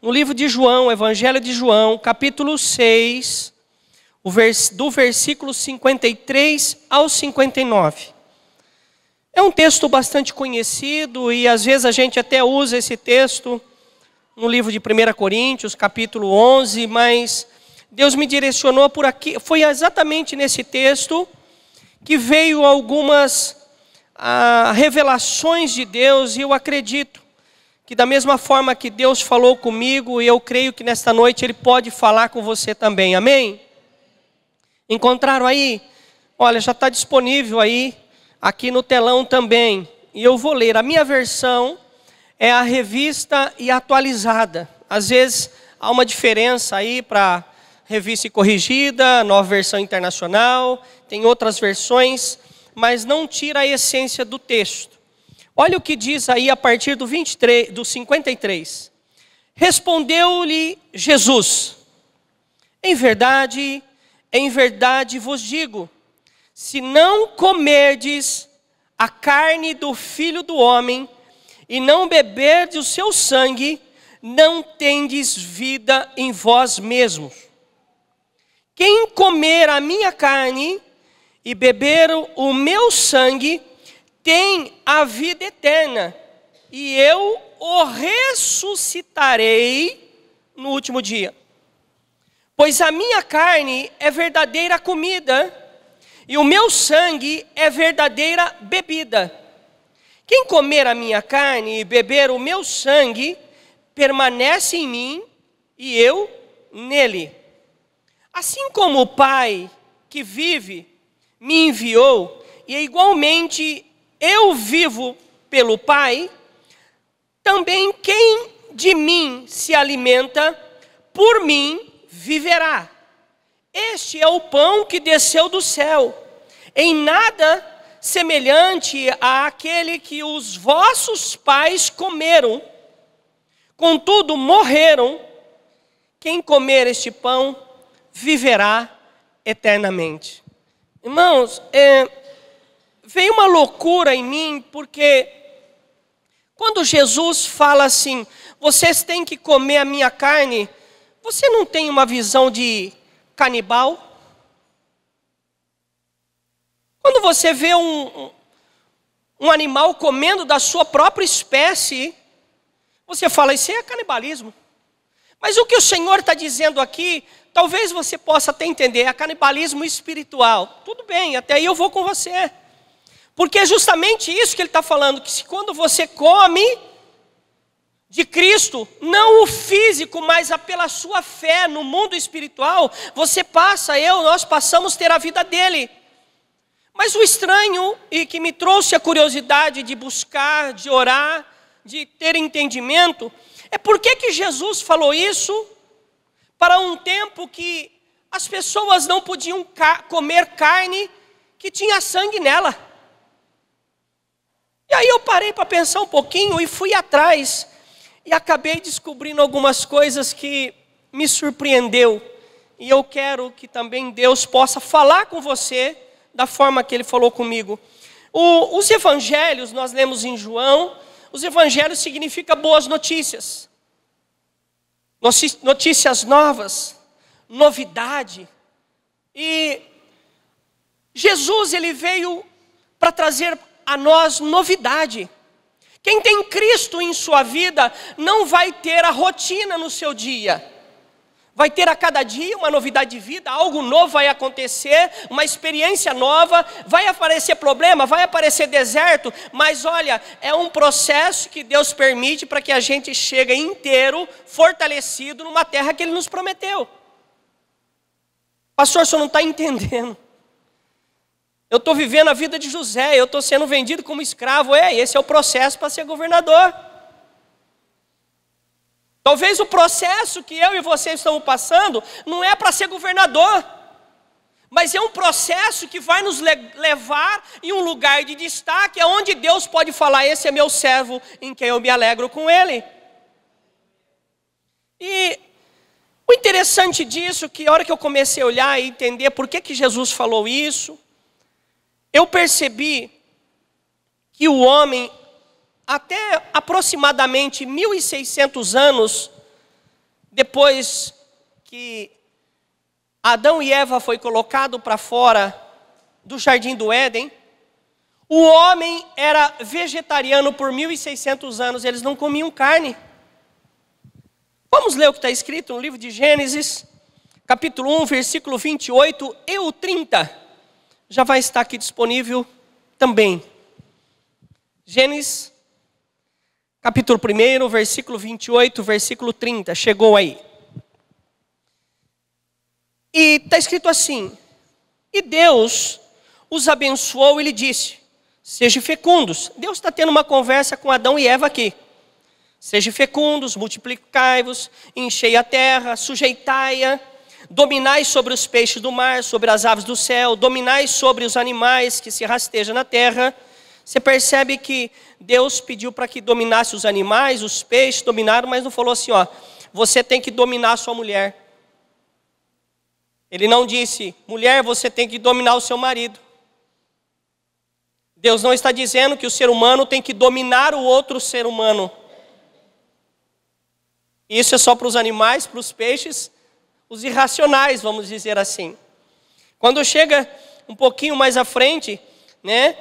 no livro de João, Evangelho de João, capítulo 6, do versículo 53 ao 59. É um texto bastante conhecido e às vezes a gente até usa esse texto no livro de 1 Coríntios, capítulo 11, mas Deus me direcionou por aqui. Foi exatamente nesse texto que veio algumas ah, revelações de Deus e eu acredito que da mesma forma que Deus falou comigo, e eu creio que nesta noite Ele pode falar com você também, amém? Encontraram aí? Olha, já está disponível aí, aqui no telão também. E eu vou ler. A minha versão é a revista e atualizada. Às vezes há uma diferença aí para revista e corrigida, nova versão internacional, tem outras versões, mas não tira a essência do texto. Olha o que diz aí a partir do, 23, do 53. Respondeu-lhe Jesus: Em verdade, em verdade vos digo, se não comerdes a carne do filho do homem e não beberdes o seu sangue, não tendes vida em vós mesmos. Quem comer a minha carne e beber o meu sangue, tem a vida eterna, e eu o ressuscitarei no último dia. Pois a minha carne é verdadeira comida, e o meu sangue é verdadeira bebida. Quem comer a minha carne e beber o meu sangue, permanece em mim e eu nele. Assim como o Pai que vive me enviou, e é igualmente eu vivo pelo Pai, também quem de mim se alimenta, por mim viverá. Este é o pão que desceu do céu, em nada semelhante àquele que os vossos pais comeram, contudo morreram. Quem comer este pão viverá eternamente. Irmãos, é veio uma loucura em mim, porque quando Jesus fala assim, vocês têm que comer a minha carne, você não tem uma visão de canibal? Quando você vê um, um animal comendo da sua própria espécie, você fala, isso é canibalismo. Mas o que o Senhor está dizendo aqui, talvez você possa até entender, é canibalismo espiritual. Tudo bem, até aí eu vou com você. Porque é justamente isso que ele está falando: que se quando você come de Cristo, não o físico, mas pela sua fé no mundo espiritual, você passa, eu, nós passamos ter a vida dele. Mas o estranho e que me trouxe a curiosidade de buscar, de orar, de ter entendimento, é por que, que Jesus falou isso para um tempo que as pessoas não podiam comer carne que tinha sangue nela. E aí eu parei para pensar um pouquinho e fui atrás e acabei descobrindo algumas coisas que me surpreendeu. E eu quero que também Deus possa falar com você da forma que ele falou comigo. O, os evangelhos, nós lemos em João, os evangelhos significa boas notícias. Notícias novas, novidade. E Jesus ele veio para trazer a nós novidade. Quem tem Cristo em sua vida não vai ter a rotina no seu dia. Vai ter a cada dia uma novidade de vida, algo novo vai acontecer, uma experiência nova, vai aparecer problema, vai aparecer deserto, mas olha, é um processo que Deus permite para que a gente chegue inteiro, fortalecido numa terra que Ele nos prometeu. Pastor, você não está entendendo. Eu estou vivendo a vida de José, eu estou sendo vendido como escravo. É, esse é o processo para ser governador. Talvez o processo que eu e você estamos passando não é para ser governador, mas é um processo que vai nos levar em um lugar de destaque, onde Deus pode falar: Esse é meu servo em quem eu me alegro com ele. E o interessante disso, que a hora que eu comecei a olhar e entender por que, que Jesus falou isso, eu percebi que o homem, até aproximadamente 1600 anos depois que Adão e Eva foi colocado para fora do jardim do Éden, o homem era vegetariano por 1600 anos, eles não comiam carne. Vamos ler o que está escrito no livro de Gênesis, capítulo 1, versículo 28 e o 30 já vai estar aqui disponível também. Gênesis, capítulo 1, versículo 28, versículo 30, chegou aí. E está escrito assim: E Deus os abençoou e lhe disse: Sejam fecundos. Deus está tendo uma conversa com Adão e Eva aqui. Sejam fecundos, multiplicai-vos, enchei a terra, sujeitai-a Dominai sobre os peixes do mar, sobre as aves do céu, dominai sobre os animais que se rastejam na terra. Você percebe que Deus pediu para que dominasse os animais, os peixes dominaram, mas não falou assim, ó, você tem que dominar a sua mulher. Ele não disse, mulher, você tem que dominar o seu marido. Deus não está dizendo que o ser humano tem que dominar o outro ser humano. Isso é só para os animais, para os peixes, os irracionais, vamos dizer assim. Quando chega um pouquinho mais à frente, né,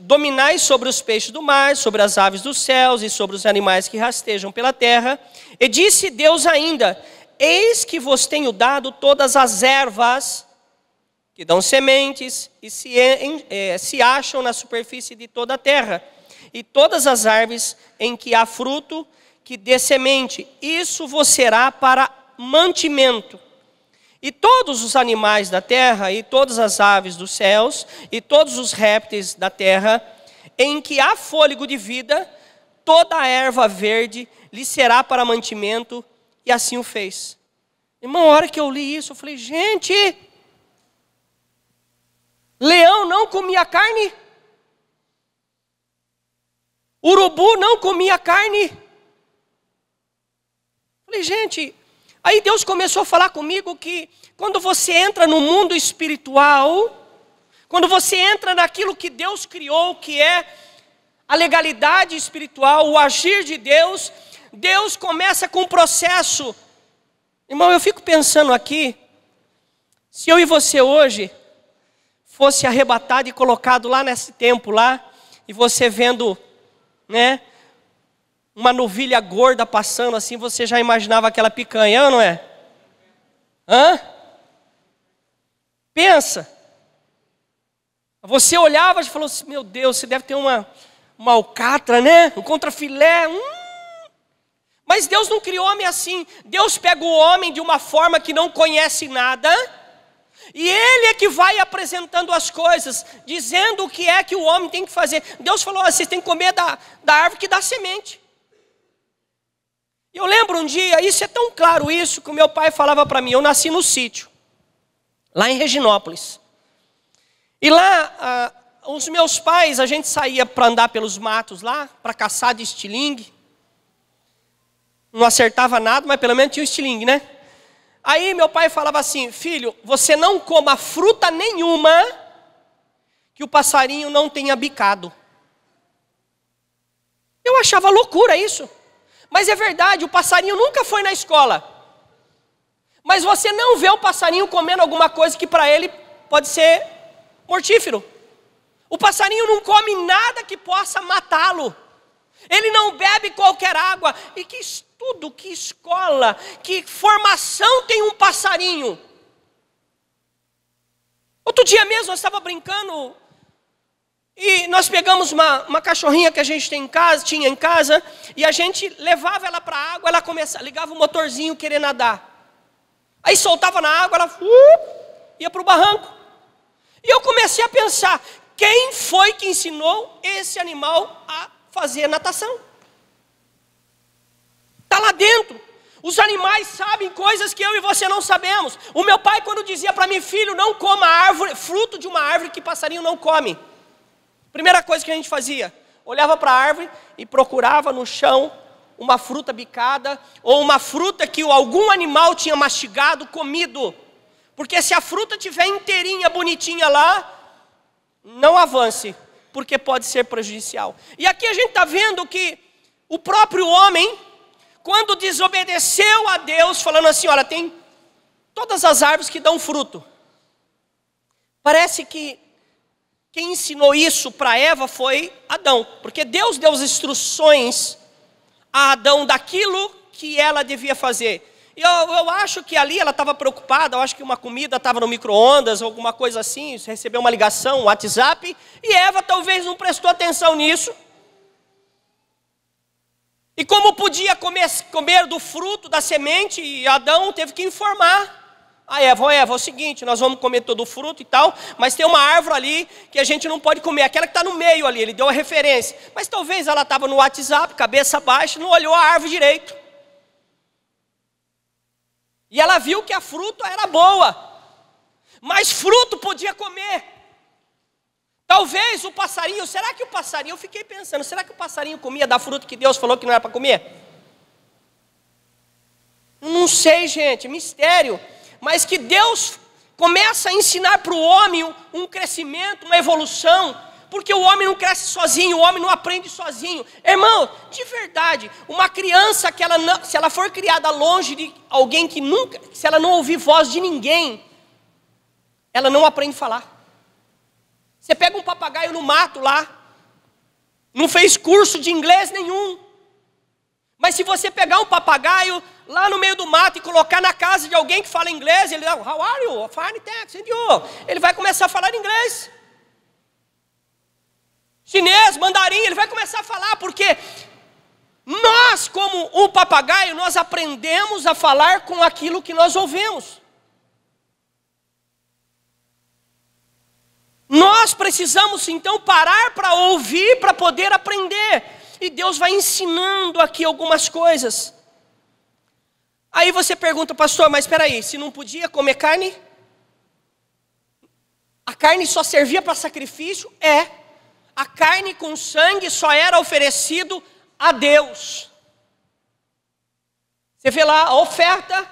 dominais sobre os peixes do mar, sobre as aves dos céus e sobre os animais que rastejam pela terra. E disse Deus ainda: Eis que vos tenho dado todas as ervas que dão sementes e se, é, se acham na superfície de toda a terra, e todas as árvores em que há fruto que dê semente. Isso vos será para mantimento. E todos os animais da terra, e todas as aves dos céus, e todos os répteis da terra, em que há fôlego de vida, toda a erva verde lhe será para mantimento, e assim o fez. E uma hora que eu li isso, eu falei, gente, leão não comia carne, urubu não comia carne. Eu falei, gente, Aí Deus começou a falar comigo que quando você entra no mundo espiritual, quando você entra naquilo que Deus criou, que é a legalidade espiritual, o agir de Deus, Deus começa com um processo. Irmão, eu fico pensando aqui, se eu e você hoje fosse arrebatado e colocado lá nesse tempo lá, e você vendo, né, uma novilha gorda passando assim, você já imaginava aquela picanha, não é? Hã? Pensa. Você olhava e falou assim, meu Deus, você deve ter uma, uma alcatra, né? Um contrafilé, hum. Mas Deus não criou homem assim. Deus pega o homem de uma forma que não conhece nada, e ele é que vai apresentando as coisas, dizendo o que é que o homem tem que fazer. Deus falou: oh, vocês têm que comer da, da árvore que dá semente. E eu lembro um dia, isso é tão claro isso, que o meu pai falava para mim, eu nasci no sítio, lá em Reginópolis. E lá, ah, os meus pais, a gente saía para andar pelos matos lá, para caçar de estilingue. Não acertava nada, mas pelo menos tinha um estilingue, né? Aí meu pai falava assim: Filho, você não coma fruta nenhuma que o passarinho não tenha bicado. Eu achava loucura isso. Mas é verdade, o passarinho nunca foi na escola. Mas você não vê o passarinho comendo alguma coisa que para ele pode ser mortífero. O passarinho não come nada que possa matá-lo. Ele não bebe qualquer água. E que estudo, que escola, que formação tem um passarinho? Outro dia mesmo eu estava brincando e nós pegamos uma, uma cachorrinha que a gente tem em casa, tinha em casa, e a gente levava ela para a água, ela começava, ligava o motorzinho querer nadar. Aí soltava na água, ela uh, ia para o barranco. E eu comecei a pensar, quem foi que ensinou esse animal a fazer natação? Está lá dentro. Os animais sabem coisas que eu e você não sabemos. O meu pai, quando dizia para mim, filho, não coma árvore, fruto de uma árvore que passarinho não come. Primeira coisa que a gente fazia, olhava para a árvore e procurava no chão uma fruta bicada ou uma fruta que algum animal tinha mastigado, comido. Porque se a fruta tiver inteirinha, bonitinha lá, não avance, porque pode ser prejudicial. E aqui a gente está vendo que o próprio homem, quando desobedeceu a Deus, falando assim: olha, tem todas as árvores que dão fruto. Parece que quem ensinou isso para Eva foi Adão, porque Deus deu as instruções a Adão daquilo que ela devia fazer. E eu, eu acho que ali ela estava preocupada, eu acho que uma comida estava no micro-ondas, alguma coisa assim, recebeu uma ligação, um WhatsApp, e Eva talvez não prestou atenção nisso. E como podia comer, comer do fruto da semente, Adão teve que informar. A Eva, oh Eva, é o seguinte, nós vamos comer todo o fruto e tal, mas tem uma árvore ali que a gente não pode comer, aquela que está no meio ali, ele deu a referência. Mas talvez ela estava no WhatsApp, cabeça baixa, não olhou a árvore direito. E ela viu que a fruta era boa, mas fruto podia comer. Talvez o passarinho, será que o passarinho, eu fiquei pensando, será que o passarinho comia da fruta que Deus falou que não era para comer? Não sei, gente, mistério mas que Deus começa a ensinar para o homem um crescimento, uma evolução, porque o homem não cresce sozinho, o homem não aprende sozinho. Irmão, de verdade, uma criança que ela não, se ela for criada longe de alguém que nunca, se ela não ouvir voz de ninguém, ela não aprende a falar. Você pega um papagaio no mato lá, não fez curso de inglês nenhum. Mas se você pegar um papagaio lá no meio do mato e colocar na casa de alguém que fala inglês, ele, dá ah, how are you? Fine, thanks, and you? Ele vai começar a falar inglês. Chinês, mandarim, ele vai começar a falar, porque nós, como o um papagaio, nós aprendemos a falar com aquilo que nós ouvimos. Nós precisamos então parar para ouvir, para poder aprender. E Deus vai ensinando aqui algumas coisas. Aí você pergunta, pastor, mas espera aí, se não podia comer carne, a carne só servia para sacrifício? É. A carne com sangue só era oferecido a Deus. Você vê lá a oferta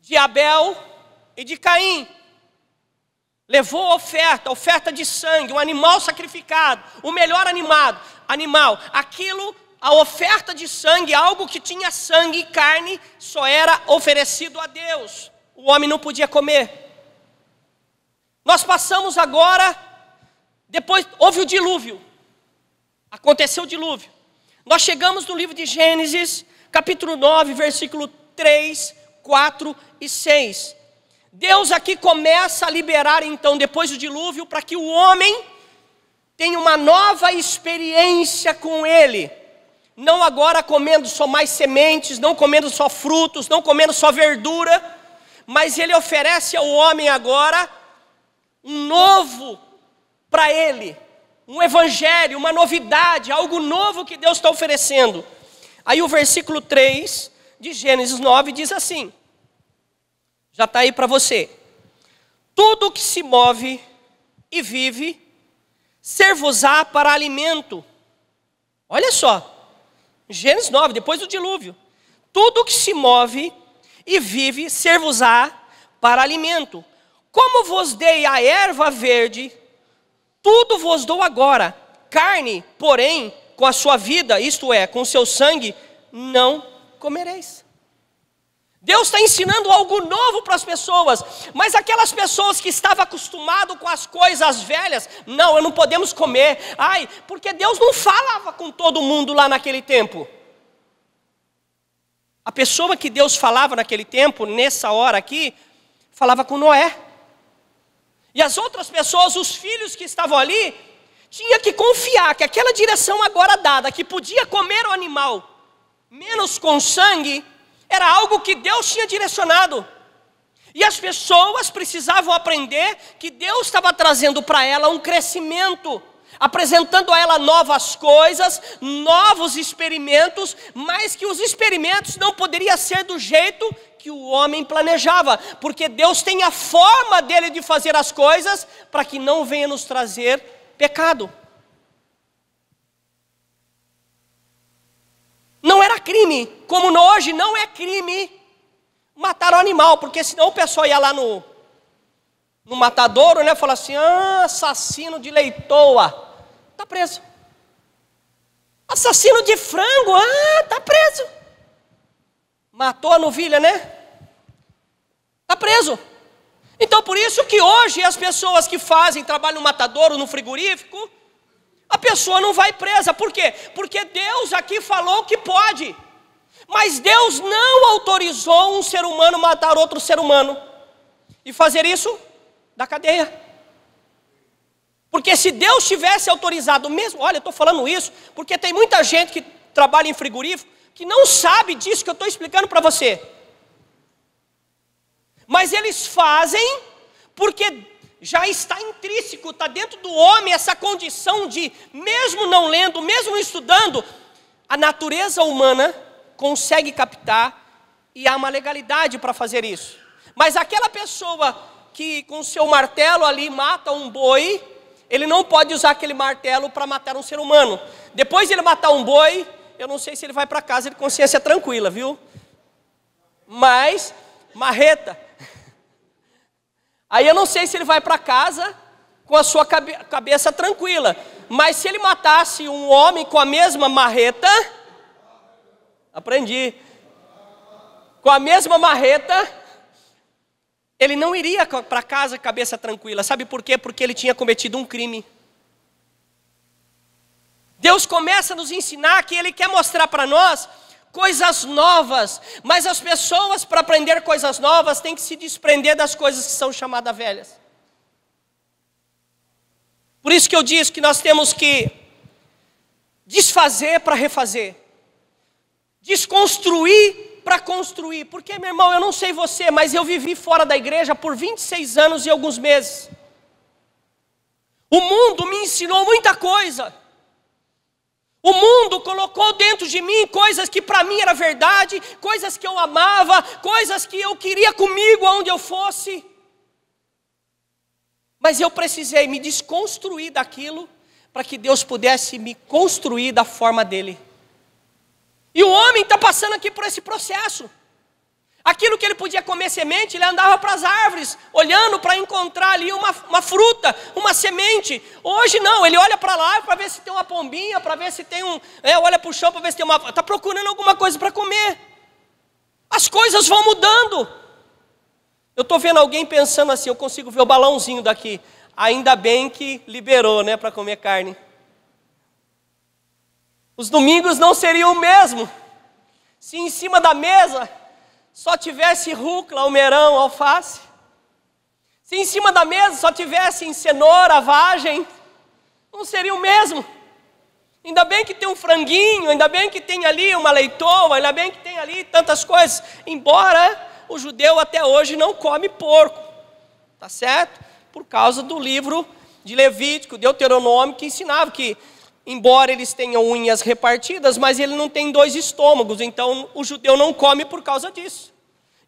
de Abel e de Caim. Levou a oferta, a oferta de sangue, um animal sacrificado, o melhor animado, animal, aquilo a oferta de sangue, algo que tinha sangue e carne, só era oferecido a Deus. O homem não podia comer. Nós passamos agora, depois houve o dilúvio. Aconteceu o dilúvio. Nós chegamos no livro de Gênesis, capítulo 9, versículo 3, 4 e 6. Deus aqui começa a liberar, então, depois do dilúvio, para que o homem tenha uma nova experiência com Ele não agora comendo só mais sementes, não comendo só frutos, não comendo só verdura, mas ele oferece ao homem agora um novo para ele, um evangelho, uma novidade, algo novo que Deus está oferecendo. Aí o versículo 3 de Gênesis 9 diz assim: já está aí para você. Tudo que se move e vive, ser vos para alimento. Olha só, Gênesis 9, depois do dilúvio. Tudo que se move e vive servos-á para alimento. Como vos dei a erva verde, tudo vos dou agora. Carne, porém, com a sua vida, isto é, com o seu sangue, não comereis. Deus está ensinando algo novo para as pessoas, mas aquelas pessoas que estavam acostumadas com as coisas velhas, não, não podemos comer, ai, porque Deus não falava com todo mundo lá naquele tempo. A pessoa que Deus falava naquele tempo, nessa hora aqui, falava com Noé. E as outras pessoas, os filhos que estavam ali, tinha que confiar que aquela direção agora dada, que podia comer o animal, menos com sangue, era algo que Deus tinha direcionado. E as pessoas precisavam aprender que Deus estava trazendo para ela um crescimento, apresentando a ela novas coisas, novos experimentos, mas que os experimentos não poderiam ser do jeito que o homem planejava, porque Deus tem a forma dele de fazer as coisas para que não venha nos trazer pecado. Não era crime, como no hoje não é crime matar o animal, porque senão o pessoal ia lá no, no matadouro, né? Falar assim, ah, assassino de leitoa, tá preso. Assassino de frango, ah, tá preso. Matou a novilha, né? Tá preso. Então por isso que hoje as pessoas que fazem trabalho no matadouro, no frigorífico, a pessoa não vai presa, por quê? Porque Deus aqui falou que pode. Mas Deus não autorizou um ser humano matar outro ser humano e fazer isso da cadeia. Porque se Deus tivesse autorizado mesmo, olha, eu estou falando isso, porque tem muita gente que trabalha em frigorífico que não sabe disso que eu estou explicando para você. Mas eles fazem porque já está intrínseco, está dentro do homem essa condição de, mesmo não lendo, mesmo estudando, a natureza humana consegue captar e há uma legalidade para fazer isso. Mas aquela pessoa que com seu martelo ali mata um boi, ele não pode usar aquele martelo para matar um ser humano. Depois de ele matar um boi, eu não sei se ele vai para casa de consciência tranquila, viu? Mas, marreta, Aí eu não sei se ele vai para casa com a sua cabe cabeça tranquila. Mas se ele matasse um homem com a mesma marreta, aprendi. Com a mesma marreta, ele não iria para casa cabeça tranquila. Sabe por quê? Porque ele tinha cometido um crime. Deus começa a nos ensinar que ele quer mostrar para nós coisas novas, mas as pessoas, para aprender coisas novas, têm que se desprender das coisas que são chamadas velhas. Por isso que eu disse que nós temos que desfazer para refazer, desconstruir para construir. Porque, meu irmão, eu não sei você, mas eu vivi fora da igreja por 26 anos e alguns meses. O mundo me ensinou muita coisa. O mundo colocou dentro de mim coisas que para mim era verdade, coisas que eu amava, coisas que eu queria comigo aonde eu fosse. Mas eu precisei me desconstruir daquilo para que Deus pudesse me construir da forma dele. E o homem está passando aqui por esse processo. Aquilo que ele podia comer semente, ele andava para as árvores, olhando para encontrar ali uma, uma fruta, uma semente. Hoje não, ele olha para lá para ver se tem uma pombinha, para ver se tem um. É, olha para o chão para ver se tem uma. Está procurando alguma coisa para comer. As coisas vão mudando. Eu estou vendo alguém pensando assim, eu consigo ver o balãozinho daqui. Ainda bem que liberou, né, para comer carne. Os domingos não seriam o mesmo. Se em cima da mesa só tivesse rúcula, almeirão, alface, se em cima da mesa só tivessem cenoura, vagem, não seria o mesmo. Ainda bem que tem um franguinho, ainda bem que tem ali uma leitoa, ainda bem que tem ali tantas coisas. Embora o judeu até hoje não come porco, tá certo? Por causa do livro de Levítico, Deuteronômio, que ensinava que embora eles tenham unhas repartidas, mas ele não tem dois estômagos, então o judeu não come por causa disso.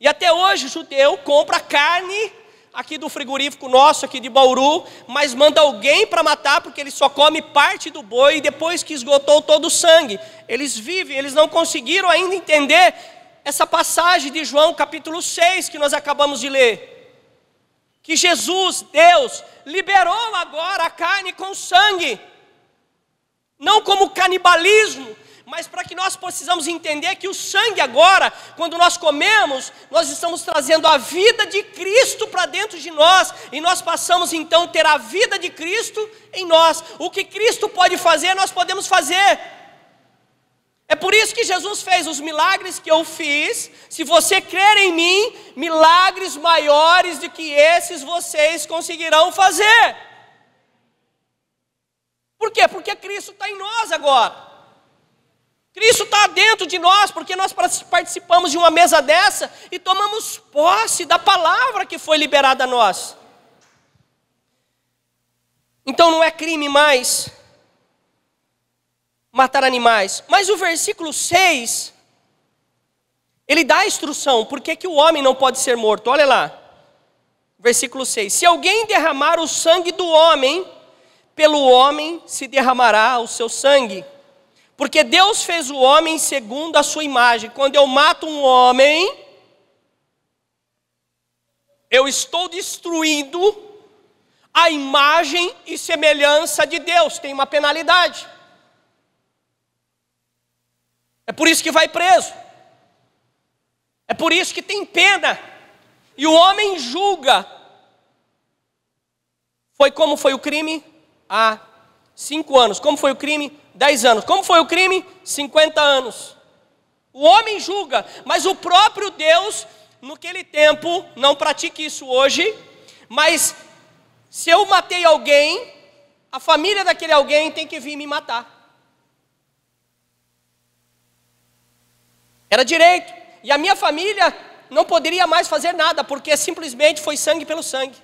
E até hoje o judeu compra carne aqui do frigorífico nosso, aqui de Bauru, mas manda alguém para matar porque ele só come parte do boi e depois que esgotou todo o sangue. Eles vivem, eles não conseguiram ainda entender essa passagem de João capítulo 6 que nós acabamos de ler. Que Jesus, Deus, liberou agora a carne com sangue. Não como canibalismo, mas para que nós precisamos entender que o sangue agora, quando nós comemos, nós estamos trazendo a vida de Cristo para dentro de nós, e nós passamos então a ter a vida de Cristo em nós. O que Cristo pode fazer, nós podemos fazer. É por isso que Jesus fez os milagres que eu fiz. Se você crer em mim, milagres maiores do que esses vocês conseguirão fazer. Por quê? Porque Cristo está em nós agora. Cristo está dentro de nós, porque nós participamos de uma mesa dessa e tomamos posse da palavra que foi liberada a nós. Então não é crime mais matar animais. Mas o versículo 6, ele dá a instrução, por que, o homem não pode ser morto? Olha lá, versículo 6. Se alguém derramar o sangue do homem pelo homem se derramará o seu sangue. Porque Deus fez o homem segundo a sua imagem. Quando eu mato um homem, eu estou destruindo a imagem e semelhança de Deus. Tem uma penalidade. É por isso que vai preso. É por isso que tem pena. E o homem julga. Foi como foi o crime? há cinco anos. Como foi o crime? Dez anos. Como foi o crime? Cinquenta anos. O homem julga, mas o próprio Deus, naquele tempo, não pratique isso hoje, mas se eu matei alguém, a família daquele alguém tem que vir me matar. Era direito. E a minha família não poderia mais fazer nada, porque simplesmente foi sangue pelo sangue.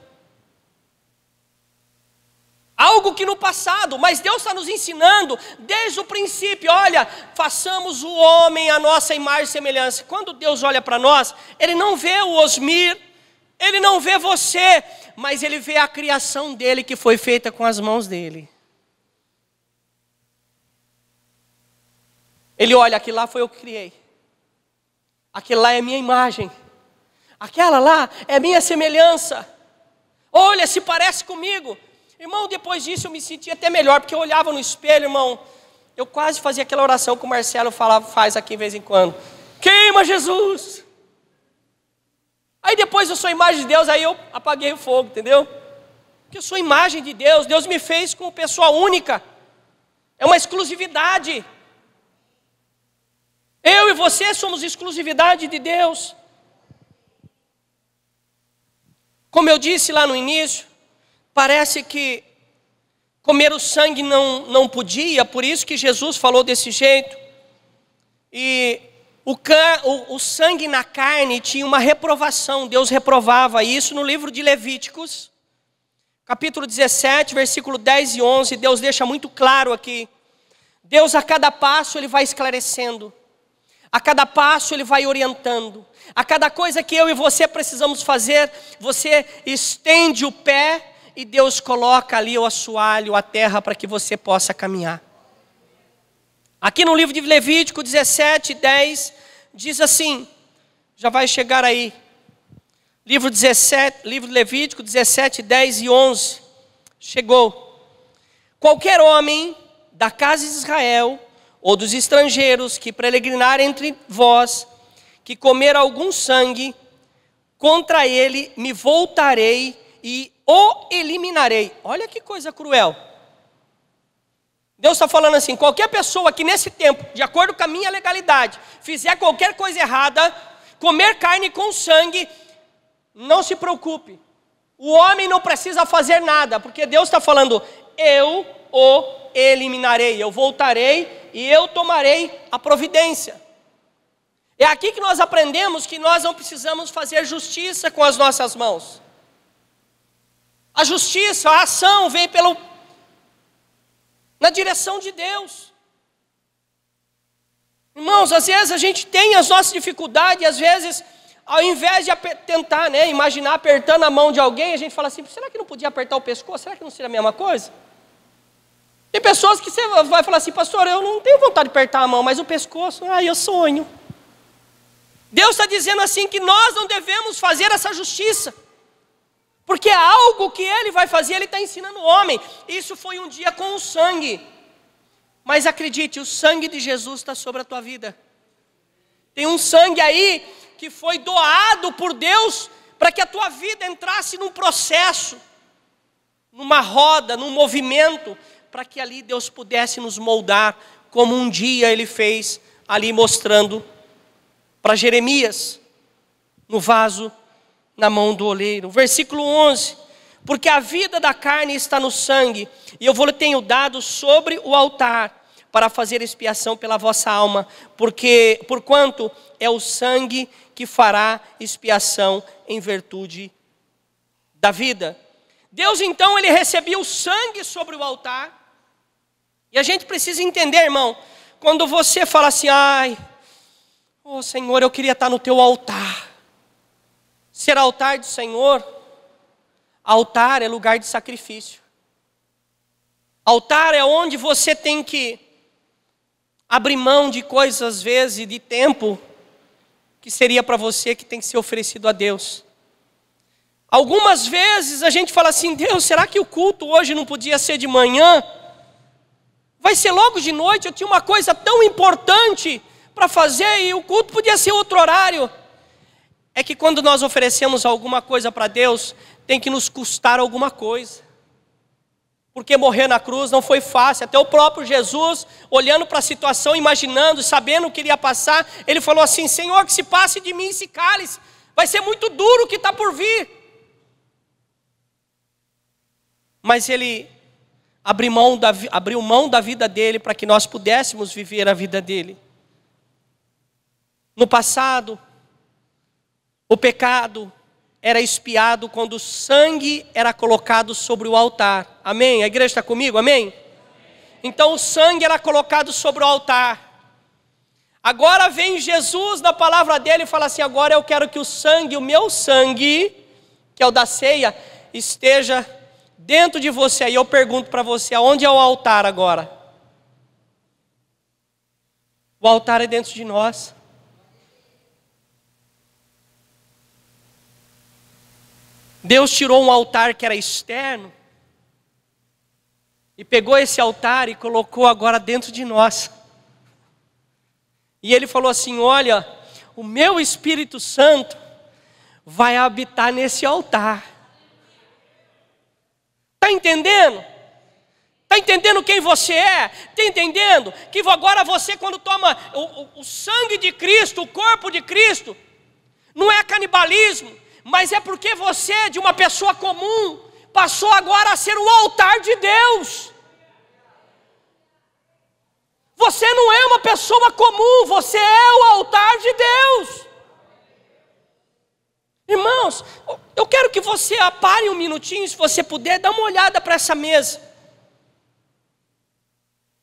Algo que no passado, mas Deus está nos ensinando desde o princípio: olha, façamos o homem a nossa imagem e semelhança. Quando Deus olha para nós, Ele não vê o Osmir, Ele não vê você, mas Ele vê a criação dele que foi feita com as mãos dele. Ele olha, aquilo lá foi eu que criei, aquilo lá é minha imagem, aquela lá é minha semelhança. Olha, se parece comigo. Irmão, depois disso eu me senti até melhor, porque eu olhava no espelho, irmão. Eu quase fazia aquela oração que o Marcelo fala, faz aqui de vez em quando. Queima Jesus! Aí depois eu sou imagem de Deus, aí eu apaguei o fogo, entendeu? Porque eu sou imagem de Deus, Deus me fez como pessoa única. É uma exclusividade. Eu e você somos exclusividade de Deus. Como eu disse lá no início, Parece que comer o sangue não, não podia, por isso que Jesus falou desse jeito. E o, can, o, o sangue na carne tinha uma reprovação, Deus reprovava isso no livro de Levíticos, capítulo 17, versículo 10 e 11. Deus deixa muito claro aqui. Deus a cada passo ele vai esclarecendo. A cada passo ele vai orientando. A cada coisa que eu e você precisamos fazer, você estende o pé e Deus coloca ali o assoalho, a terra, para que você possa caminhar. Aqui no livro de Levítico 17, 10, diz assim: já vai chegar aí. Livro, 17, livro Levítico 17, 10 e 11. Chegou. Qualquer homem da casa de Israel ou dos estrangeiros que peregrinar entre vós, que comer algum sangue, contra ele me voltarei e o eliminarei. Olha que coisa cruel. Deus está falando assim: qualquer pessoa que nesse tempo, de acordo com a minha legalidade, fizer qualquer coisa errada, comer carne com sangue, não se preocupe. O homem não precisa fazer nada, porque Deus está falando: eu o eliminarei, eu voltarei e eu tomarei a providência. É aqui que nós aprendemos que nós não precisamos fazer justiça com as nossas mãos. A justiça, a ação vem pelo na direção de Deus. Irmãos, às vezes a gente tem as nossas dificuldades, às vezes, ao invés de tentar, né, imaginar apertando a mão de alguém, a gente fala assim: será que não podia apertar o pescoço? Será que não seria a mesma coisa? Tem pessoas que você vai falar assim, pastor, eu não tenho vontade de apertar a mão, mas o pescoço, ah, eu sonho. Deus está dizendo assim que nós não devemos fazer essa justiça. Porque é algo que ele vai fazer, ele está ensinando o homem. Isso foi um dia com o sangue. Mas acredite, o sangue de Jesus está sobre a tua vida. Tem um sangue aí que foi doado por Deus para que a tua vida entrasse num processo, numa roda, num movimento, para que ali Deus pudesse nos moldar, como um dia ele fez ali mostrando para Jeremias no vaso na mão do oleiro. Versículo 11: Porque a vida da carne está no sangue, e eu vou lhe tenho dado sobre o altar para fazer expiação pela vossa alma, porque porquanto é o sangue que fará expiação em virtude da vida. Deus então ele recebia o sangue sobre o altar. E a gente precisa entender, irmão, quando você fala assim: "Ai, oh Senhor, eu queria estar no teu altar". Ser altar do Senhor, altar é lugar de sacrifício. Altar é onde você tem que abrir mão de coisas, às vezes, de tempo, que seria para você que tem que ser oferecido a Deus. Algumas vezes a gente fala assim: Deus, será que o culto hoje não podia ser de manhã? Vai ser logo de noite? Eu tinha uma coisa tão importante para fazer e o culto podia ser outro horário é que quando nós oferecemos alguma coisa para Deus, tem que nos custar alguma coisa. Porque morrer na cruz não foi fácil. Até o próprio Jesus, olhando para a situação, imaginando, sabendo o que iria passar, ele falou assim: Senhor, que se passe de mim esse cálice. Vai ser muito duro o que está por vir. Mas ele abriu mão da, abriu mão da vida dele para que nós pudéssemos viver a vida dele. No passado, o pecado era espiado quando o sangue era colocado sobre o altar. Amém? A igreja está comigo? Amém? Amém? Então o sangue era colocado sobre o altar. Agora vem Jesus na palavra dele e fala assim: agora eu quero que o sangue, o meu sangue, que é o da ceia, esteja dentro de você. Aí eu pergunto para você: aonde é o altar agora? O altar é dentro de nós. Deus tirou um altar que era externo e pegou esse altar e colocou agora dentro de nós. E ele falou assim: Olha, o meu Espírito Santo vai habitar nesse altar. Está entendendo? Está entendendo quem você é? Está entendendo que agora você, quando toma o, o, o sangue de Cristo, o corpo de Cristo, não é canibalismo, mas é porque você, de uma pessoa comum, passou agora a ser o altar de Deus. Você não é uma pessoa comum, você é o altar de Deus. Irmãos, eu quero que você apare um minutinho, se você puder, dá uma olhada para essa mesa.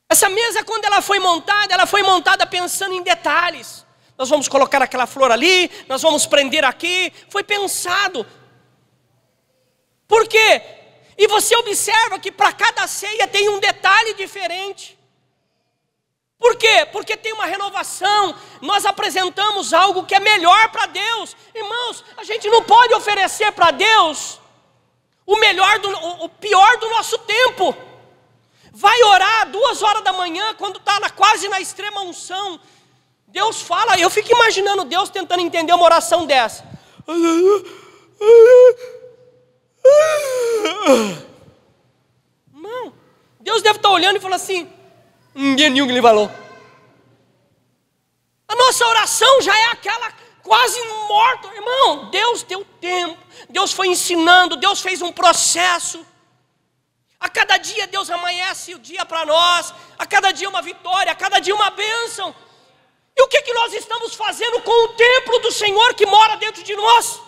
Essa mesa, quando ela foi montada, ela foi montada pensando em detalhes. Nós vamos colocar aquela flor ali, nós vamos prender aqui. Foi pensado. Por quê? E você observa que para cada ceia tem um detalhe diferente. Por quê? Porque tem uma renovação, nós apresentamos algo que é melhor para Deus. Irmãos, a gente não pode oferecer para Deus o melhor do, o pior do nosso tempo. Vai orar duas horas da manhã, quando está quase na extrema unção, Deus fala, eu fico imaginando Deus tentando entender uma oração dessa. Não. Deus deve estar olhando e falando assim: ninguém que lhe falou. A nossa oração já é aquela quase morta, irmão. Deus deu tempo, Deus foi ensinando, Deus fez um processo. A cada dia Deus amanhece o dia para nós, a cada dia uma vitória, a cada dia uma bênção. E o que, que nós estamos fazendo com o templo do Senhor que mora dentro de nós?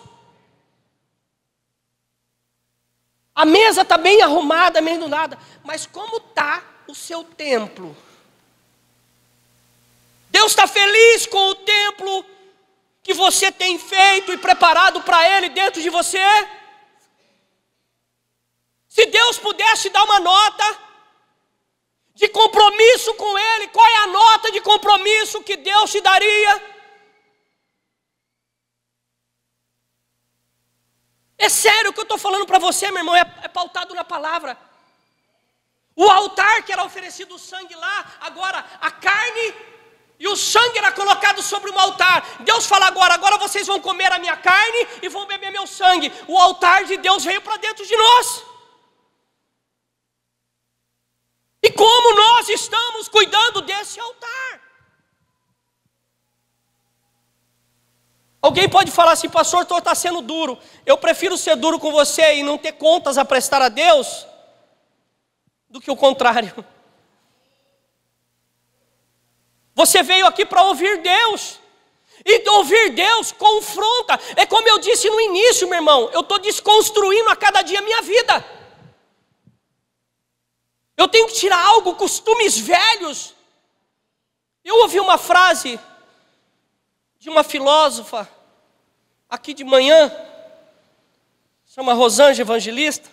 A mesa está bem arrumada, bem do nada, mas como está o seu templo? Deus está feliz com o templo que você tem feito e preparado para Ele dentro de você? Se Deus pudesse dar uma nota, de compromisso com Ele. Qual é a nota de compromisso que Deus te daria? É sério o que eu estou falando para você, meu irmão, é, é pautado na palavra. O altar que era oferecido o sangue lá, agora a carne e o sangue era colocado sobre um altar. Deus fala agora: agora vocês vão comer a minha carne e vão beber meu sangue. O altar de Deus veio para dentro de nós. E como nós estamos cuidando desse altar? Alguém pode falar assim, pastor, estou tá sendo duro. Eu prefiro ser duro com você e não ter contas a prestar a Deus do que o contrário. Você veio aqui para ouvir Deus. E ouvir Deus confronta. É como eu disse no início, meu irmão. Eu estou desconstruindo a cada dia a minha vida. Eu tenho que tirar algo, costumes velhos. Eu ouvi uma frase de uma filósofa aqui de manhã, chama Rosângela Evangelista.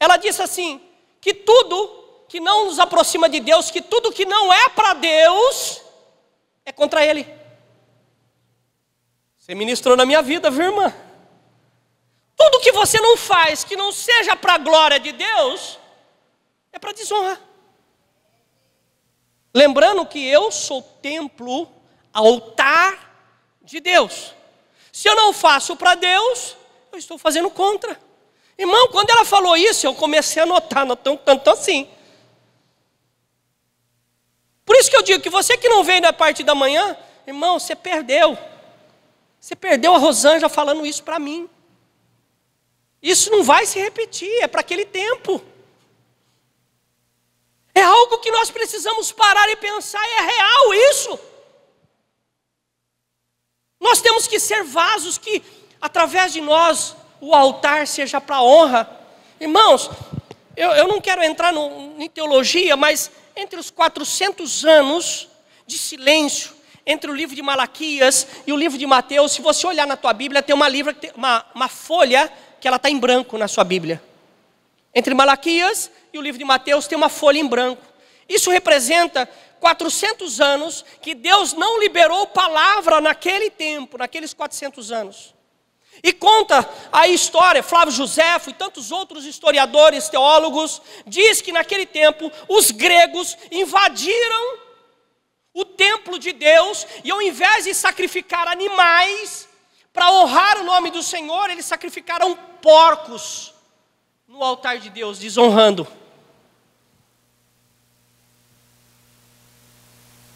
Ela disse assim: que tudo que não nos aproxima de Deus, que tudo que não é para Deus, é contra Ele. Você ministrou na minha vida, viu, irmã? Tudo que você não faz que não seja para a glória de Deus, é para desonrar. Lembrando que eu sou templo, altar de Deus. Se eu não faço para Deus, eu estou fazendo contra. Irmão, quando ela falou isso, eu comecei a notar, não tanto assim. Por isso que eu digo que você que não veio na parte da manhã, irmão, você perdeu. Você perdeu a Rosângela falando isso para mim. Isso não vai se repetir, é para aquele tempo. É algo que nós precisamos parar e pensar, é real isso. Nós temos que ser vasos que, através de nós, o altar seja para honra. Irmãos, eu, eu, não quero entrar no, em teologia, mas entre os 400 anos de silêncio, entre o livro de Malaquias e o livro de Mateus, se você olhar na tua Bíblia, tem uma, livra, uma, uma folha que ela está em branco na sua Bíblia. Entre Malaquias e o livro de Mateus tem uma folha em branco. Isso representa 400 anos que Deus não liberou palavra naquele tempo, naqueles 400 anos. E conta a história, Flávio Josefo e tantos outros historiadores, teólogos, diz que naquele tempo os gregos invadiram o templo de Deus e ao invés de sacrificar animais para honrar o nome do Senhor, eles sacrificaram porcos no altar de Deus, desonrando.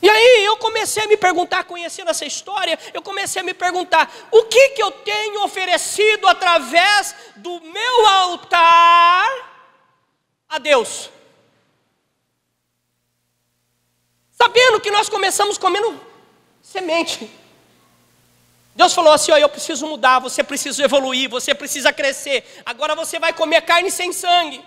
E aí eu comecei a me perguntar, conhecendo essa história, eu comecei a me perguntar: o que, que eu tenho oferecido através do meu altar a Deus? Sabendo que nós começamos comendo semente. Deus falou assim: ó, eu preciso mudar, você precisa evoluir, você precisa crescer. Agora você vai comer carne sem sangue.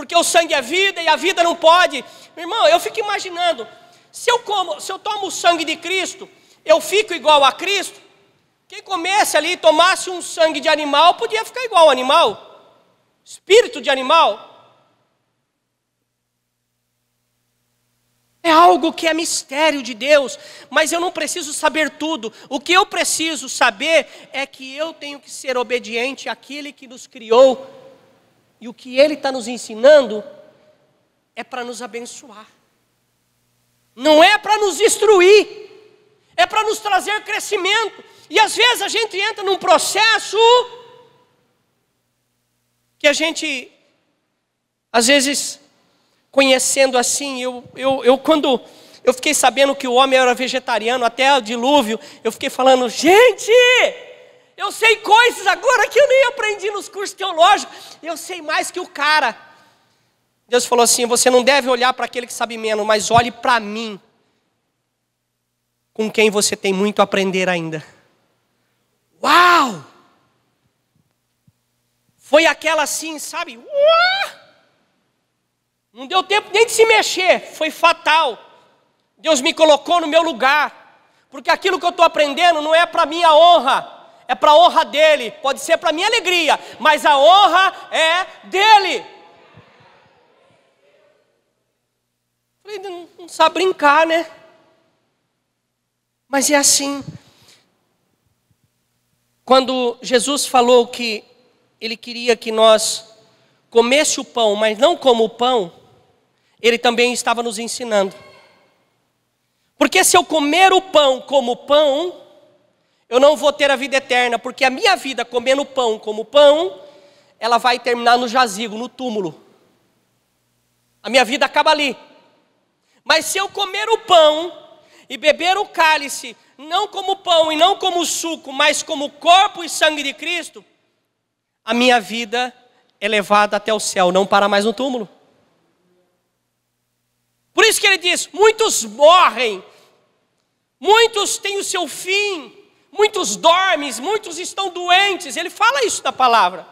Porque o sangue é vida e a vida não pode. Meu irmão, eu fico imaginando, se eu como, se eu tomo o sangue de Cristo, eu fico igual a Cristo? Quem comesse ali e tomasse um sangue de animal, podia ficar igual ao animal. Espírito de animal. É algo que é mistério de Deus, mas eu não preciso saber tudo. O que eu preciso saber é que eu tenho que ser obediente àquele que nos criou e o que ele está nos ensinando é para nos abençoar, não é para nos destruir, é para nos trazer crescimento. E às vezes a gente entra num processo que a gente, às vezes, conhecendo assim, eu, eu, eu quando eu fiquei sabendo que o homem era vegetariano até o dilúvio, eu fiquei falando, gente, eu sei coisas agora que eu nem aprendi nos cursos teológicos. Eu sei mais que o cara. Deus falou assim: você não deve olhar para aquele que sabe menos, mas olhe para mim, com quem você tem muito a aprender ainda. Uau! Foi aquela assim, sabe? Uau! Não deu tempo nem de se mexer, foi fatal. Deus me colocou no meu lugar, porque aquilo que eu estou aprendendo não é para minha honra é para a honra dele, pode ser para minha alegria, mas a honra é dele. Falei, não, não sabe brincar, né? Mas é assim. Quando Jesus falou que ele queria que nós comesse o pão, mas não como o pão, ele também estava nos ensinando. Porque se eu comer o pão como pão, eu não vou ter a vida eterna, porque a minha vida comendo pão como pão, ela vai terminar no jazigo, no túmulo. A minha vida acaba ali. Mas se eu comer o pão e beber o cálice, não como pão e não como suco, mas como corpo e sangue de Cristo, a minha vida é levada até o céu, não para mais no túmulo. Por isso que ele diz: muitos morrem, muitos têm o seu fim, muitos dormem, muitos estão doentes. Ele fala isso na palavra.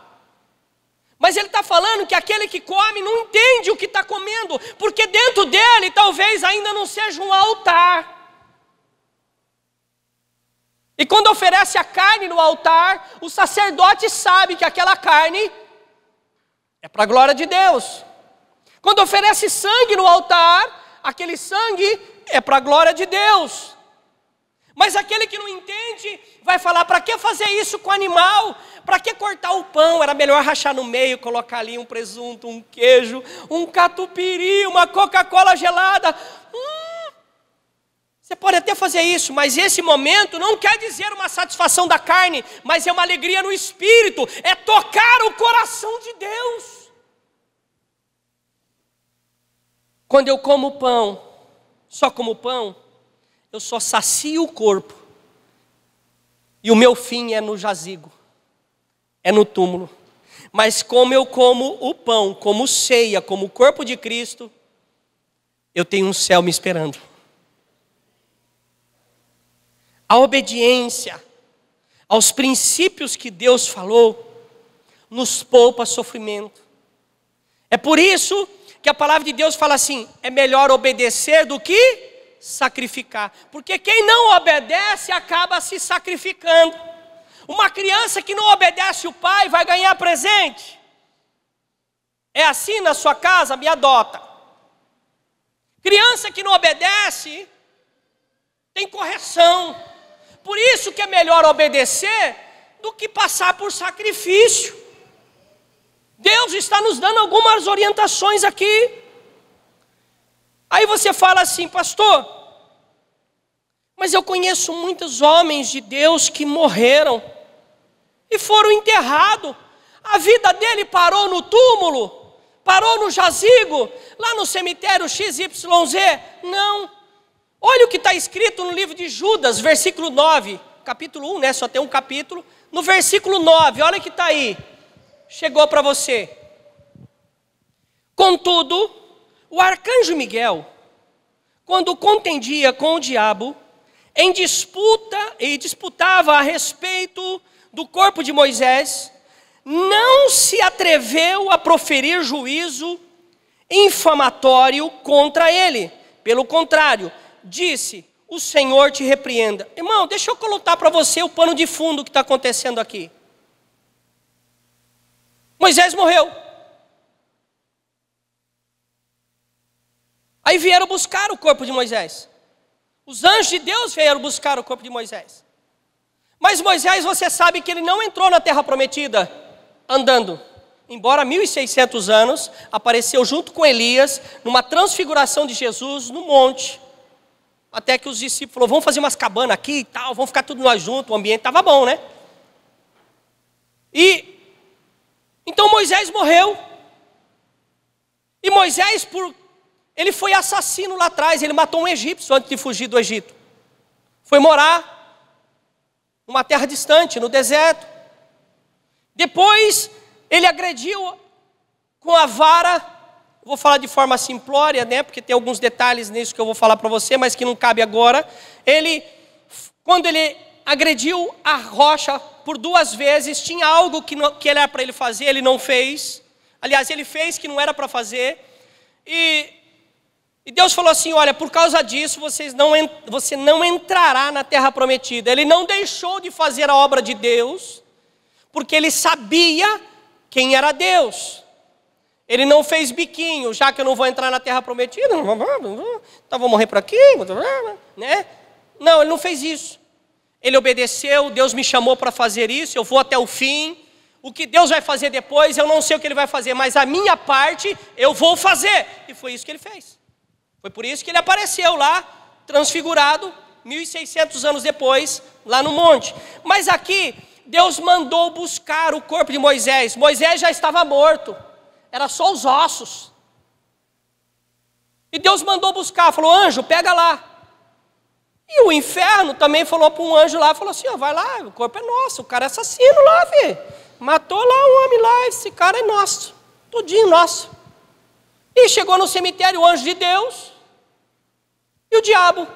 Mas ele está falando que aquele que come não entende o que está comendo, porque dentro dele talvez ainda não seja um altar. E quando oferece a carne no altar, o sacerdote sabe que aquela carne é para a glória de Deus. Quando oferece sangue no altar, aquele sangue é para a glória de Deus. Mas aquele que não entende vai falar: para que fazer isso com animal? Para que cortar o pão? Era melhor rachar no meio, colocar ali um presunto, um queijo, um catupiry, uma Coca-Cola gelada. Hum, você pode até fazer isso, mas esse momento não quer dizer uma satisfação da carne, mas é uma alegria no espírito, é tocar o coração de Deus. Quando eu como pão, só como pão, eu só sacio o corpo. E o meu fim é no jazigo, é no túmulo. Mas como eu como o pão, como ceia, como o corpo de Cristo, eu tenho um céu me esperando. A obediência aos princípios que Deus falou nos poupa sofrimento. É por isso que a palavra de Deus fala assim: é melhor obedecer do que sacrificar. Porque quem não obedece acaba se sacrificando. Uma criança que não obedece o pai vai ganhar presente. É assim na sua casa, me adota. Criança que não obedece tem correção. Por isso que é melhor obedecer do que passar por sacrifício. Deus está nos dando algumas orientações aqui. Aí você fala assim, pastor, mas eu conheço muitos homens de Deus que morreram e foram enterrados. A vida dele parou no túmulo, parou no jazigo, lá no cemitério XYZ. Não. Olha o que está escrito no livro de Judas, versículo 9, capítulo 1, né? Só tem um capítulo. No versículo 9, olha que está aí. Chegou para você. Contudo, o arcanjo Miguel, quando contendia com o diabo, em disputa e disputava a respeito do corpo de Moisés, não se atreveu a proferir juízo infamatório contra ele. Pelo contrário, disse: O Senhor te repreenda. Irmão, deixa eu colocar para você o pano de fundo que está acontecendo aqui. Moisés morreu. Aí vieram buscar o corpo de Moisés. Os anjos de Deus vieram buscar o corpo de Moisés. Mas Moisés, você sabe que ele não entrou na terra prometida andando. Embora 1600 anos, apareceu junto com Elias numa transfiguração de Jesus no monte. Até que os discípulos falaram, vamos fazer umas cabanas aqui e tal, vamos ficar tudo nós juntos, o ambiente estava bom, né? E então Moisés morreu. E Moisés, por ele foi assassino lá atrás, ele matou um egípcio antes de fugir do Egito. Foi morar numa terra distante, no deserto. Depois, ele agrediu com a vara, vou falar de forma simplória, né, porque tem alguns detalhes nisso que eu vou falar para você, mas que não cabe agora. Ele, quando ele agrediu a rocha por duas vezes, tinha algo que, não, que era para ele fazer, ele não fez. Aliás, ele fez que não era para fazer. E e Deus falou assim: olha, por causa disso vocês não, você não entrará na terra prometida. Ele não deixou de fazer a obra de Deus, porque ele sabia quem era Deus. Ele não fez biquinho, já que eu não vou entrar na terra prometida, então vou morrer por aqui, né? Não, ele não fez isso. Ele obedeceu, Deus me chamou para fazer isso, eu vou até o fim. O que Deus vai fazer depois, eu não sei o que ele vai fazer, mas a minha parte eu vou fazer. E foi isso que ele fez. Foi por isso que ele apareceu lá, transfigurado, 1600 anos depois, lá no monte. Mas aqui, Deus mandou buscar o corpo de Moisés. Moisés já estava morto, era só os ossos. E Deus mandou buscar, falou: anjo, pega lá. E o inferno também falou para um anjo lá, falou assim: ó, vai lá, o corpo é nosso, o cara é assassino lá, filho. Matou lá um homem lá, esse cara é nosso, tudinho nosso. E chegou no cemitério o anjo de Deus e o diabo.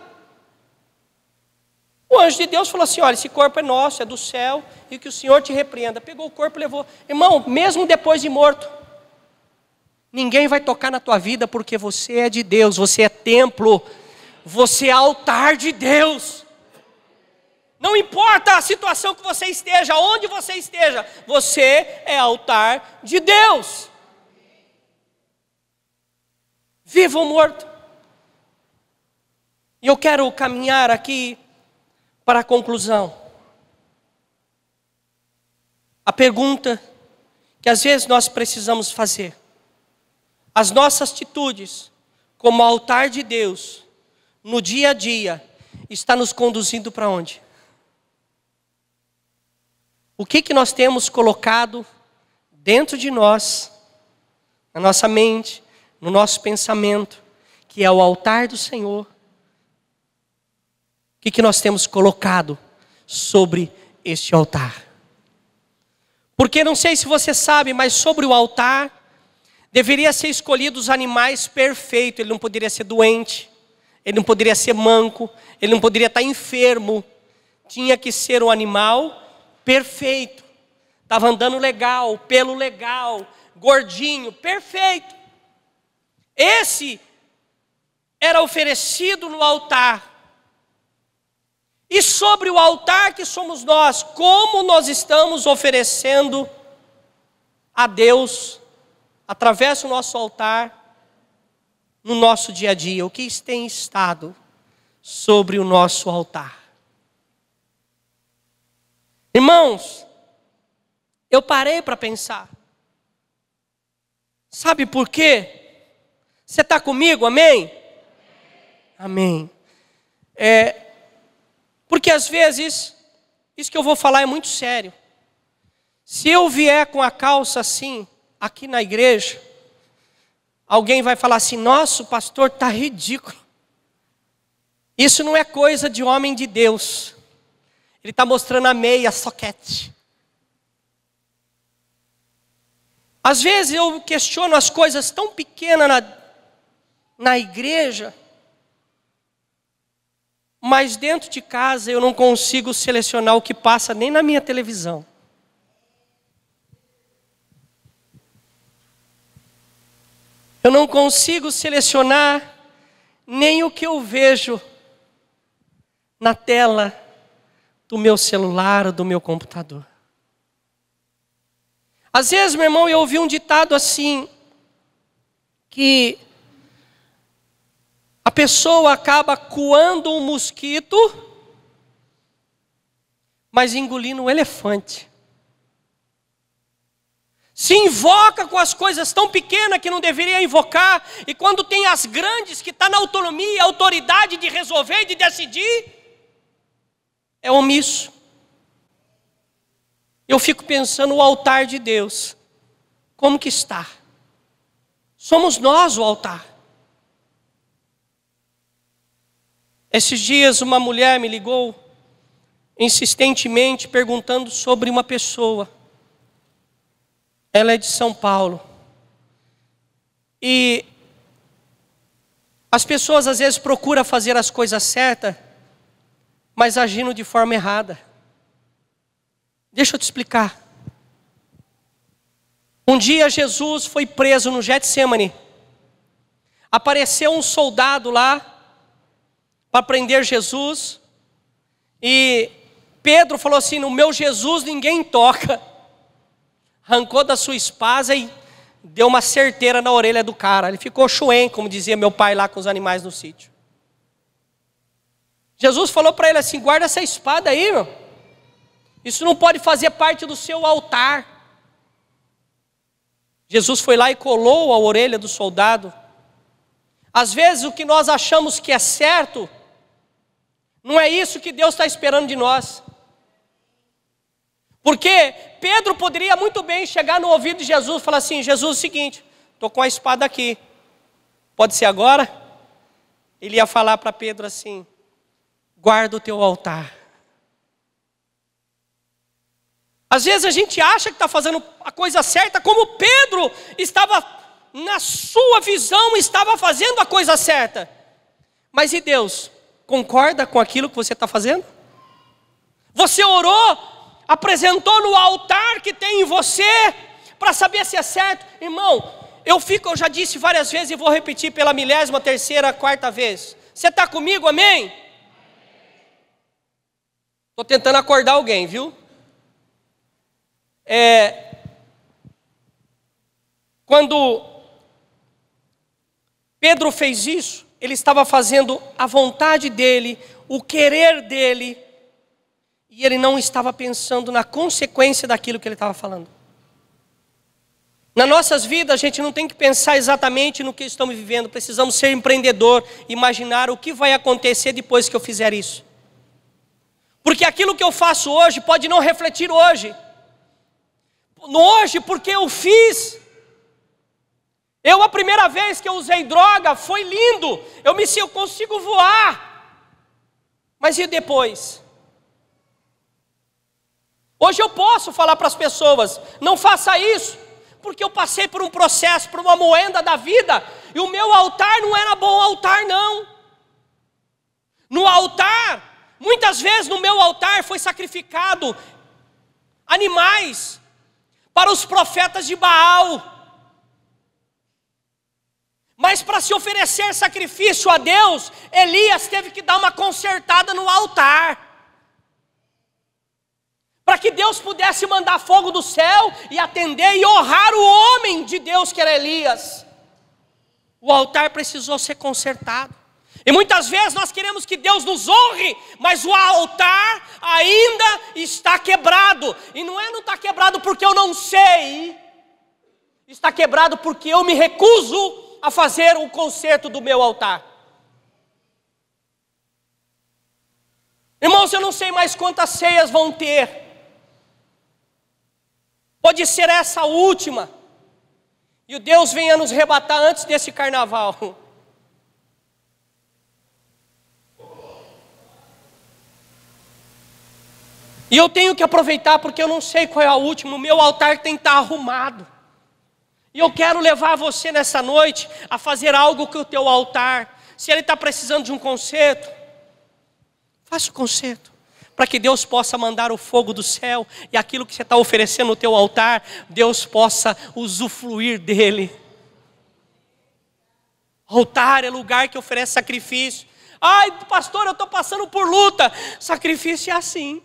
O anjo de Deus falou assim: Olha, esse corpo é nosso, é do céu, e que o Senhor te repreenda. Pegou o corpo e levou. Irmão, mesmo depois de morto, ninguém vai tocar na tua vida porque você é de Deus, você é templo, você é altar de Deus. Não importa a situação que você esteja, onde você esteja, você é altar de Deus vivo ou morto. E eu quero caminhar aqui para a conclusão. A pergunta que às vezes nós precisamos fazer. As nossas atitudes, como altar de Deus, no dia a dia, está nos conduzindo para onde? O que, que nós temos colocado dentro de nós, na nossa mente, no nosso pensamento, que é o altar do Senhor. O que, que nós temos colocado sobre este altar? Porque não sei se você sabe, mas sobre o altar deveria ser escolhido os animais perfeitos. Ele não poderia ser doente, ele não poderia ser manco, ele não poderia estar enfermo. Tinha que ser um animal perfeito. Estava andando legal, pelo legal, gordinho, perfeito. Esse era oferecido no altar. E sobre o altar que somos nós, como nós estamos oferecendo a Deus através do nosso altar no nosso dia a dia, o que tem estado sobre o nosso altar. Irmãos, eu parei para pensar. Sabe por quê? Você está comigo? Amém? Amém. É, porque às vezes, isso que eu vou falar é muito sério. Se eu vier com a calça assim, aqui na igreja, alguém vai falar assim: nosso pastor está ridículo. Isso não é coisa de homem de Deus. Ele está mostrando a meia, a soquete. Às vezes eu questiono as coisas tão pequenas na, na igreja, mas dentro de casa eu não consigo selecionar o que passa nem na minha televisão. Eu não consigo selecionar nem o que eu vejo na tela do meu celular ou do meu computador. Às vezes, meu irmão, eu ouvi um ditado assim, que a pessoa acaba coando um mosquito, mas engolindo um elefante. Se invoca com as coisas tão pequenas que não deveria invocar, e quando tem as grandes que está na autonomia e autoridade de resolver e de decidir, é omisso. Eu fico pensando o altar de Deus, como que está? Somos nós o altar. Esses dias uma mulher me ligou insistentemente perguntando sobre uma pessoa. Ela é de São Paulo. E as pessoas às vezes procuram fazer as coisas certas, mas agindo de forma errada. Deixa eu te explicar. Um dia Jesus foi preso no Getsemane. Apareceu um soldado lá para prender Jesus. E Pedro falou assim: No meu Jesus ninguém toca. Arrancou da sua espada e deu uma certeira na orelha do cara. Ele ficou chuen, como dizia meu pai lá com os animais no sítio. Jesus falou para ele assim: guarda essa espada aí, meu. Isso não pode fazer parte do seu altar. Jesus foi lá e colou a orelha do soldado. Às vezes o que nós achamos que é certo, não é isso que Deus está esperando de nós. Porque Pedro poderia muito bem chegar no ouvido de Jesus e falar assim: Jesus, é o seguinte, estou com a espada aqui, pode ser agora? Ele ia falar para Pedro assim: guarda o teu altar. Às vezes a gente acha que está fazendo a coisa certa, como Pedro estava, na sua visão, estava fazendo a coisa certa. Mas e Deus? concorda com aquilo que você está fazendo? Você orou, apresentou no altar que tem em você, para saber se é certo, irmão. Eu fico, eu já disse várias vezes e vou repetir pela milésima, terceira, quarta vez. Você está comigo, amém? Estou tentando acordar alguém, viu? É, quando Pedro fez isso, ele estava fazendo a vontade dele, o querer dele, e ele não estava pensando na consequência daquilo que ele estava falando. Nas nossas vidas, a gente não tem que pensar exatamente no que estamos vivendo, precisamos ser empreendedor, imaginar o que vai acontecer depois que eu fizer isso. Porque aquilo que eu faço hoje pode não refletir hoje. No hoje, porque eu fiz, eu, a primeira vez que eu usei droga, foi lindo. Eu me eu consigo voar. Mas e depois? Hoje eu posso falar para as pessoas: não faça isso, porque eu passei por um processo, por uma moenda da vida, e o meu altar não era bom altar, não. No altar, muitas vezes no meu altar foi sacrificado animais para os profetas de Baal mas para se oferecer sacrifício a Deus, Elias teve que dar uma consertada no altar. Para que Deus pudesse mandar fogo do céu e atender e honrar o homem de Deus que era Elias. O altar precisou ser consertado. E muitas vezes nós queremos que Deus nos honre, mas o altar ainda está quebrado. E não é não está quebrado porque eu não sei, está quebrado porque eu me recuso a fazer o conserto do meu altar. Irmãos, eu não sei mais quantas ceias vão ter. Pode ser essa última. E o Deus venha nos arrebatar antes desse carnaval. E eu tenho que aproveitar porque eu não sei qual é a última. O meu altar tem que estar arrumado. E eu quero levar você nessa noite a fazer algo que o teu altar. Se ele está precisando de um conserto, faça o conserto. Para que Deus possa mandar o fogo do céu e aquilo que você está oferecendo no teu altar, Deus possa usufruir dele. Altar é lugar que oferece sacrifício. Ai, pastor, eu estou passando por luta. Sacrifício é assim.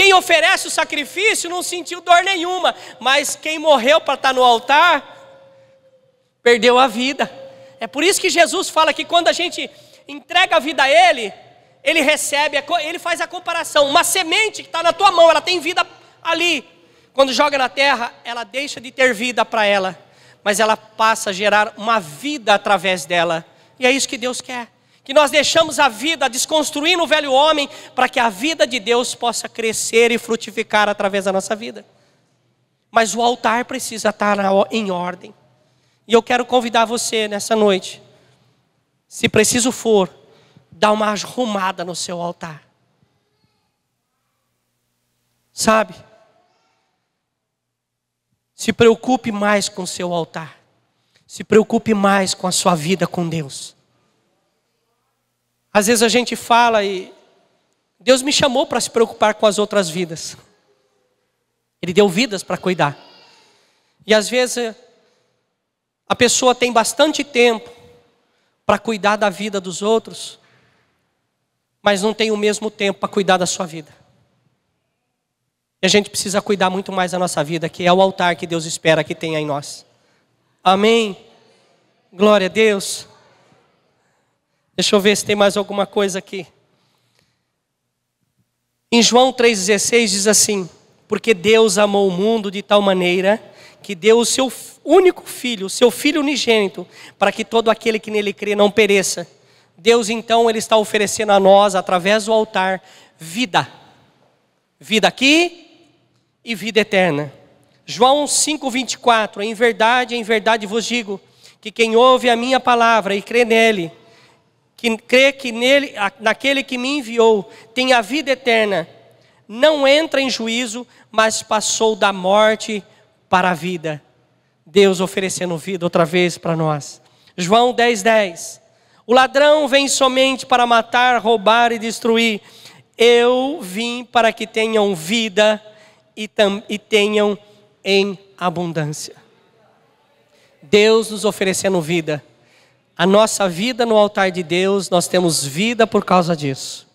Quem oferece o sacrifício não sentiu dor nenhuma, mas quem morreu para estar no altar, perdeu a vida. É por isso que Jesus fala que quando a gente entrega a vida a Ele, Ele recebe, Ele faz a comparação. Uma semente que está na tua mão, ela tem vida ali. Quando joga na terra, ela deixa de ter vida para ela, mas ela passa a gerar uma vida através dela. E é isso que Deus quer que nós deixamos a vida desconstruindo o velho homem para que a vida de Deus possa crescer e frutificar através da nossa vida. Mas o altar precisa estar em ordem. E eu quero convidar você nessa noite, se preciso for, dar uma arrumada no seu altar. Sabe? Se preocupe mais com o seu altar. Se preocupe mais com a sua vida com Deus. Às vezes a gente fala e Deus me chamou para se preocupar com as outras vidas. Ele deu vidas para cuidar. E às vezes a pessoa tem bastante tempo para cuidar da vida dos outros, mas não tem o mesmo tempo para cuidar da sua vida. E a gente precisa cuidar muito mais da nossa vida, que é o altar que Deus espera que tenha em nós. Amém. Glória a Deus. Deixa eu ver se tem mais alguma coisa aqui. Em João 3,16 diz assim: Porque Deus amou o mundo de tal maneira que deu o seu único filho, o seu filho unigênito, para que todo aquele que nele crê não pereça. Deus então ele está oferecendo a nós através do altar vida. Vida aqui e vida eterna. João 5:24, em verdade, em verdade vos digo que quem ouve a minha palavra e crê nele, que crê que nele, naquele que me enviou tem a vida eterna, não entra em juízo, mas passou da morte para a vida. Deus oferecendo vida outra vez para nós. João 10, 10. O ladrão vem somente para matar, roubar e destruir. Eu vim para que tenham vida e, e tenham em abundância. Deus nos oferecendo vida a nossa vida no altar de Deus, nós temos vida por causa disso.